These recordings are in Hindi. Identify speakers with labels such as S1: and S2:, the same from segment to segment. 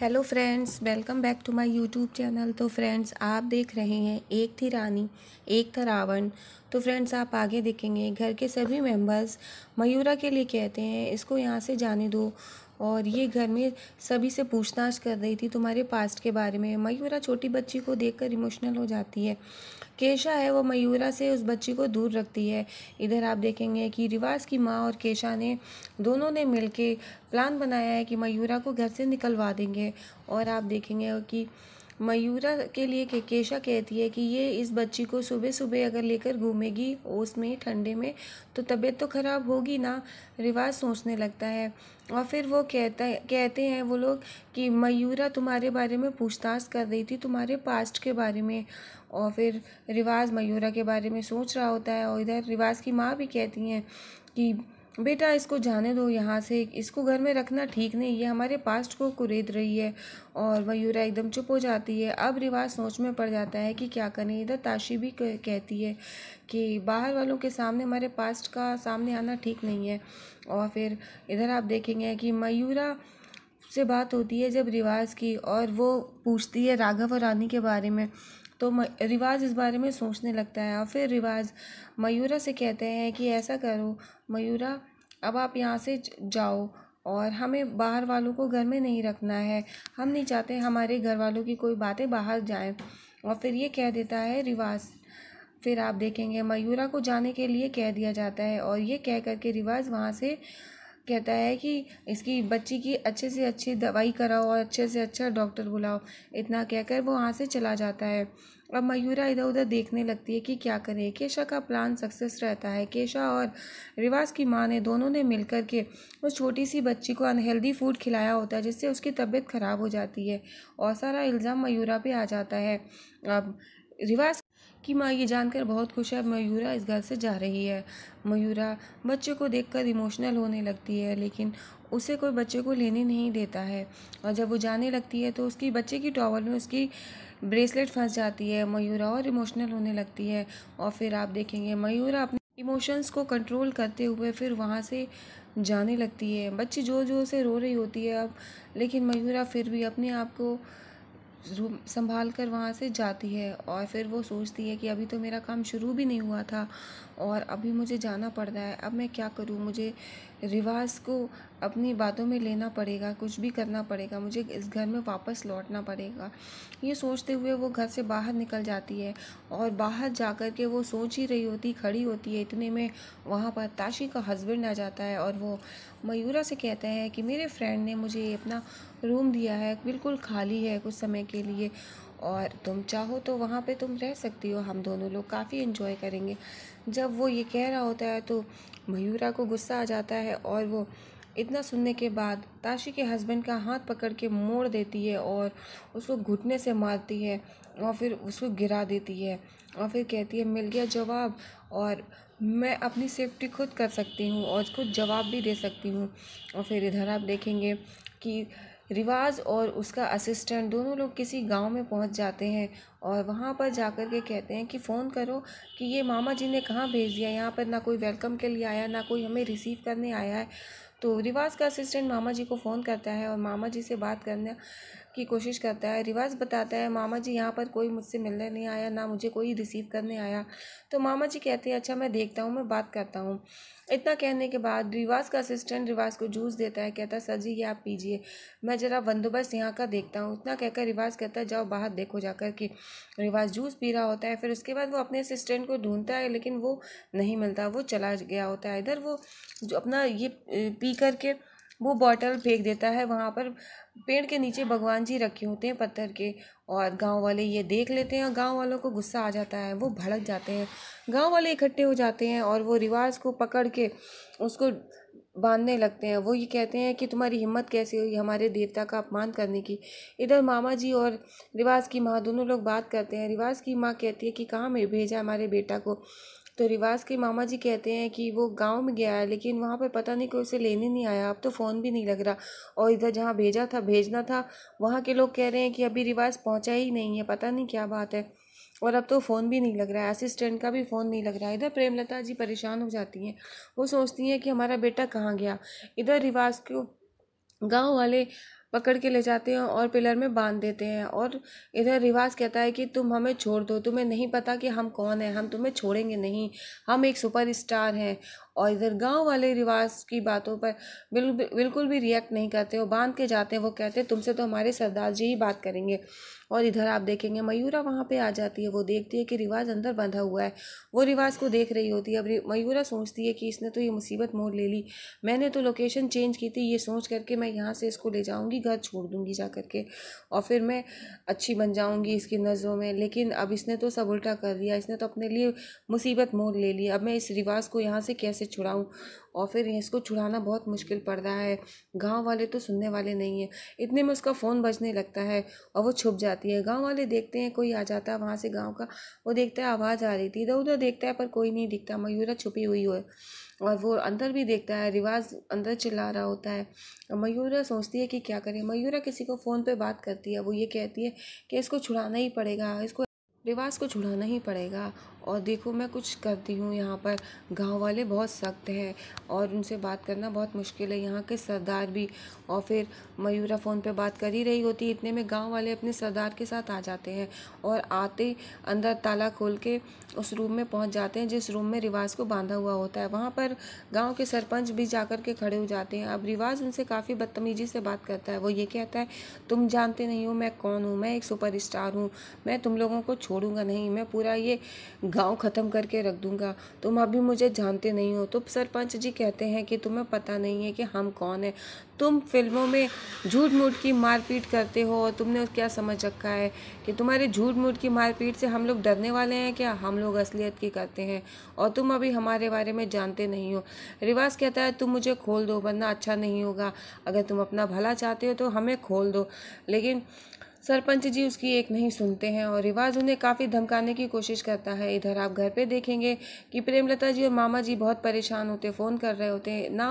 S1: hello friends welcome back to my YouTube channel तो फ्रेंड्स आप देख रहे हैं एक थी रानी एक था रावण तो फ्रेंड्स आप आगे देखेंगे घर के सभी मेंबर्स मयूरा के लिए कहते हैं इसको यहाँ से जाने दो और ये घर में सभी से पूछताछ कर रही थी तुम्हारे पास्ट के बारे में मयूरा छोटी बच्ची को देखकर इमोशनल हो जाती है केशा है वो मयूरा से उस बच्ची को दूर रखती है इधर आप देखेंगे कि रिवाज की माँ और केशा ने दोनों ने मिल प्लान बनाया है कि मयूरा को घर से निकलवा देंगे और आप देखेंगे कि मयूरा के लिए केकेशा कहती है कि ये इस बच्ची को सुबह सुबह अगर लेकर घूमेगी ओस में ठंडे में तो तबीयत तो ख़राब होगी ना रिवाज सोचने लगता है और फिर वो कहता कहते हैं वो लोग कि मयूरा तुम्हारे बारे में पूछताछ कर रही थी तुम्हारे पास्ट के बारे में और फिर रिवाज मयूरा के बारे में सोच रहा होता है और इधर रिवाज की माँ भी कहती हैं कि बेटा इसको जाने दो यहाँ से इसको घर में रखना ठीक नहीं ये हमारे पास्ट को कुरेद रही है और मयूरा एकदम चुप हो जाती है अब रिवाज सोच में पड़ जाता है कि क्या करें इधर ताशी भी कहती है कि बाहर वालों के सामने हमारे पास्ट का सामने आना ठीक नहीं है और फिर इधर आप देखेंगे कि मयूरा से बात होती है जब रिवाज की और वो पूछती है राघव और रानी के बारे में तो रिवाज इस बारे में सोचने लगता है और फिर रिवाज मयूरा से कहते हैं कि ऐसा करो मयूरा अब आप यहाँ से जाओ और हमें बाहर वालों को घर में नहीं रखना है हम नहीं चाहते हमारे घर वालों की कोई बातें बाहर जाए और फिर ये कह देता है रिवाज फिर आप देखेंगे मयूरा को जाने के लिए कह दिया जाता है और ये कह करके रिवाज वहाँ से कहता है कि इसकी बच्ची की अच्छे से अच्छी दवाई कराओ और अच्छे से अच्छा डॉक्टर बुलाओ इतना कहकर वो वहाँ से चला जाता है अब मयूरा इधर उधर देखने लगती है कि क्या करे केशा का प्लान सक्सेस रहता है केशा और रिवाज की माँ ने दोनों ने मिलकर के उस छोटी सी बच्ची को अनहेल्दी फूड खिलाया होता है जिससे उसकी तबीयत ख़राब हो जाती है और सारा इल्ज़ाम मयूरा पे आ जाता है अब रिवाज कि माँ ये जानकर बहुत खुश है मयूरा इस घर से जा रही है मयूरा बच्चे को देखकर इमोशनल होने लगती है लेकिन उसे कोई बच्चे को लेने नहीं देता है और जब वो जाने लगती है तो उसकी बच्चे की टॉवल में उसकी ब्रेसलेट फंस जाती है मयूरा और इमोशनल होने लगती है और फिर आप देखेंगे मयूरा अपने इमोशंस को कंट्रोल करते हुए फिर वहाँ से जाने लगती है बच्ची जो जो से रो रही होती है अब लेकिन मयूरा फिर भी अपने आप को संभाल कर वहाँ से जाती है और फिर वो सोचती है कि अभी तो मेरा काम शुरू भी नहीं हुआ था और अभी मुझे जाना पड़ रहा है अब मैं क्या करूँ मुझे रिवाज को अपनी बातों में लेना पड़ेगा कुछ भी करना पड़ेगा मुझे इस घर में वापस लौटना पड़ेगा ये सोचते हुए वो घर से बाहर निकल जाती है और बाहर जा कर के वो सोच ही रही होती खड़ी होती है इतने में वहाँ पर ताशी का हस्बैंड आ जाता है और वो मयूरा से कहता है कि मेरे फ्रेंड ने मुझे अपना रूम दिया है बिल्कुल खाली है कुछ समय के के लिए और तुम चाहो तो वहाँ पे तुम रह सकती हो हम दोनों लोग काफ़ी इन्जॉय करेंगे जब वो ये कह रहा होता है तो मयूरा को गुस्सा आ जाता है और वो इतना सुनने के बाद ताशी के हस्बैंड का हाथ पकड़ के मोड़ देती है और उसको घुटने से मारती है और फिर उसको गिरा देती है और फिर कहती है मिल गया जवाब और मैं अपनी सेफ्टी खुद कर सकती हूँ और खुद जवाब भी दे सकती हूँ और फिर इधर आप देखेंगे कि रिवाज और उसका असिस्टेंट दोनों लोग किसी गांव में पहुंच जाते हैं और वहां पर जाकर के कहते हैं कि फ़ोन करो कि ये मामा जी ने कहाँ भेज दिया यहाँ पर ना कोई वेलकम के लिए आया ना कोई हमें रिसीव करने आया है तो रिवाज का असिस्टेंट मामा जी को फ़ोन करता है और मामा जी से बात करना की कोशिश करता है रिवाज बताता है मामा जी यहाँ पर कोई मुझसे मिलने नहीं आया ना मुझे कोई रिसीव करने आया तो मामा जी कहते हैं अच्छा मैं देखता हूँ मैं बात करता हूँ इतना कहने के बाद रिवाज का असिस्टेंट रिवाज को जूस देता है कहता है सर जी ये आप पीजिए मैं ज़रा बंदोबस्त यहाँ का देखता हूँ इतना कहकर रिवाज कहता है जाओ बाहर देखो जाकर कि रिवाज जूस पी रहा होता है फिर उसके बाद वो अपने असिस्टेंट को ढूंढता है लेकिन वो नहीं मिलता वो चला गया होता है इधर वो जो अपना ये पी करके वो बॉटल फेंक देता है वहाँ पर पेड़ के नीचे भगवान जी रखे होते हैं पत्थर के और गांव वाले ये देख लेते हैं और गांव वालों को गुस्सा आ जाता है वो भड़क जाते हैं गांव वाले इकट्ठे हो जाते हैं और वो रिवाज को पकड़ के उसको बांधने लगते हैं वो ये कहते हैं कि तुम्हारी हिम्मत कैसे हुई हमारे देवता का अपमान करने की इधर मामा जी और रिवाज की माँ दोनों लोग बात करते हैं रिवाज की माँ कहती है कि कहाँ में भेजा हमारे बेटा को तो रिवाज़ के मामा जी कहते हैं कि वो गाँव में गया है लेकिन वहाँ पर पता नहीं कोई उसे लेने नहीं आया अब तो फ़ोन भी नहीं लग रहा और इधर जहाँ भेजा था भेजना था वहाँ के लोग कह रहे हैं कि अभी रिवाज़ पहुँचा ही नहीं है पता नहीं क्या बात है और अब तो फ़ोन भी नहीं लग रहा है असिस्टेंट का भी फ़ोन नहीं लग रहा है इधर प्रेमलता जी परेशान हो जाती हैं वो सोचती हैं कि हमारा बेटा कहाँ गया इधर रिवाज को गांव वाले पकड़ के ले जाते हैं और पिलर में बांध देते हैं और इधर रिवाज कहता है कि तुम हमें छोड़ दो तुम्हें नहीं पता कि हम कौन हैं हम तुम्हें छोड़ेंगे नहीं हम एक सुपर स्टार हैं और इधर गांव वाले रिवाज की बातों पर बिल्कुल बिल्कुल भी रिएक्ट नहीं करते वो बांध के जाते हैं वो कहते हैं तुमसे तो हमारे सरदार जी ही बात करेंगे और इधर आप देखेंगे मयूरा वहाँ पे आ जाती है वो देखती है कि रिवाज अंदर बंधा हुआ है वो रिवाज को देख रही होती है अब मयूरा सोचती है कि इसने तो ये मुसीबत मोड़ ले ली मैंने तो लोकेशन चेंज की थी ये सोच करके मैं यहाँ से इसको ले जाऊँगी घर छोड़ दूँगी जा करके और फिर मैं अच्छी बन जाऊँगी इसकी नज़रों में लेकिन अब इसने तो सब उल्टा कर दिया इसने तो अपने लिए मुसीबत मोड़ ले ली अब मैं इस रिवाज को यहाँ से कैसे कैसे छुड़ाऊँ और फिर इसको छुड़ाना बहुत मुश्किल पड़ रहा है गांव वाले तो सुनने वाले नहीं हैं इतने में उसका फ़ोन बजने लगता है और वो छुप जाती है गांव वाले देखते हैं कोई आ जाता है वहाँ से गांव का वो देखता है आवाज़ आ रही थी इधर उधर देखता है पर कोई नहीं दिखता मयूरा छुपी हुई हो और वो अंदर भी देखता है रिवाज अंदर चिल्ला रहा होता है मयूरा सोचती है कि क्या करें मयूरा किसी को फ़ोन पर बात करती है वो ये कहती है कि इसको छुड़ाना ही पड़ेगा इसको रिवाज को छुड़ाना ही पड़ेगा और देखो मैं कुछ करती हूँ यहाँ पर गांव वाले बहुत सख्त हैं और उनसे बात करना बहुत मुश्किल है यहाँ के सरदार भी और फिर मयूरा फ़ोन पे बात कर ही रही होती इतने में गांव वाले अपने सरदार के साथ आ जाते हैं और आते अंदर ताला खोल के उस रूम में पहुँच जाते हैं जिस रूम में रिवाज को बांधा हुआ होता है वहाँ पर गाँव के सरपंच भी जा के खड़े हो जाते हैं अब रिवाज उनसे काफ़ी बदतमीजी से बात करता है वो ये कहता है तुम जानते नहीं हो मैं कौन हूँ मैं एक स्टार हूँ मैं तुम लोगों को छोड़ूंगा नहीं मैं पूरा ये गांव ख़त्म करके रख दूंगा तुम अभी मुझे जानते नहीं हो तो सरपंच जी कहते हैं कि तुम्हें पता नहीं है कि हम कौन हैं तुम फिल्मों में झूठ मूठ की मारपीट करते हो और तुमने क्या समझ रखा है कि तुम्हारे झूठ मूठ की मारपीट से हम लोग डरने वाले हैं क्या हम लोग असलियत की करते हैं और तुम अभी हमारे बारे में जानते नहीं हो रिवाज कहता है तुम मुझे खोल दो वरना अच्छा नहीं होगा अगर तुम अपना भला चाहते हो तो हमें खोल दो लेकिन सरपंच जी उसकी एक नहीं सुनते हैं और रिवाज उन्हें काफ़ी धमकाने की कोशिश करता है इधर आप घर पे देखेंगे कि प्रेमलता जी और मामा जी बहुत परेशान होते फ़ोन कर रहे होते हैं ना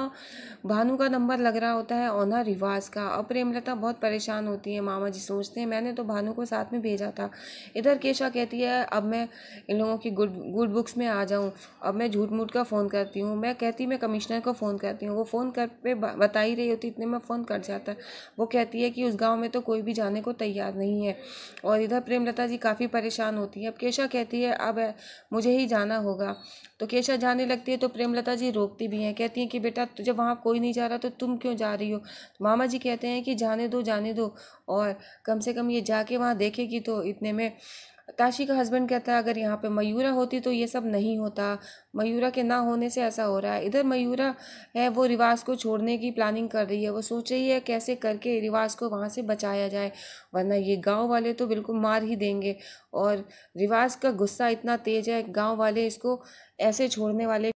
S1: भानु का नंबर लग रहा होता है और ना रिवाज का और प्रेमलता बहुत परेशान होती है मामा जी सोचते हैं मैंने तो भानु को साथ में भेजा था इधर केशा कहती है अब मैं इन लोगों की गुड गुड बुक्स में आ जाऊँ अब मैं झूठ मूठ का फ़ोन करती हूँ मैं कहती मैं कमिश्नर को फ़ोन करती हूँ वो फ़ोन कर पे बता ही रही होती इतने में फ़ोन कट जाता है वो कहती है कि उस गाँव में तो कोई भी जाने को तैयार याद नहीं है और इधर प्रेमलता जी काफ़ी परेशान होती हैं अब केशा कहती है अब मुझे ही जाना होगा तो केशा जाने लगती है तो प्रेमलता जी रोकती भी हैं कहती हैं कि बेटा तो जब वहाँ कोई नहीं जा रहा तो तुम क्यों जा रही हो तो मामा जी कहते हैं कि जाने दो जाने दो और कम से कम ये जाके वहाँ देखेगी तो इतने में ताशी का हस्बैंड कहता है अगर यहाँ पे मयूरा होती तो ये सब नहीं होता मयूरा के ना होने से ऐसा हो रहा है इधर मयूरा है वो रिवाज को छोड़ने की प्लानिंग कर रही है वो सोच रही है कैसे करके रिवाज को वहाँ से बचाया जाए वरना ये गांव वाले तो बिल्कुल मार ही देंगे और रिवाज का गुस्सा इतना तेज है गाँव वाले इसको ऐसे छोड़ने वाले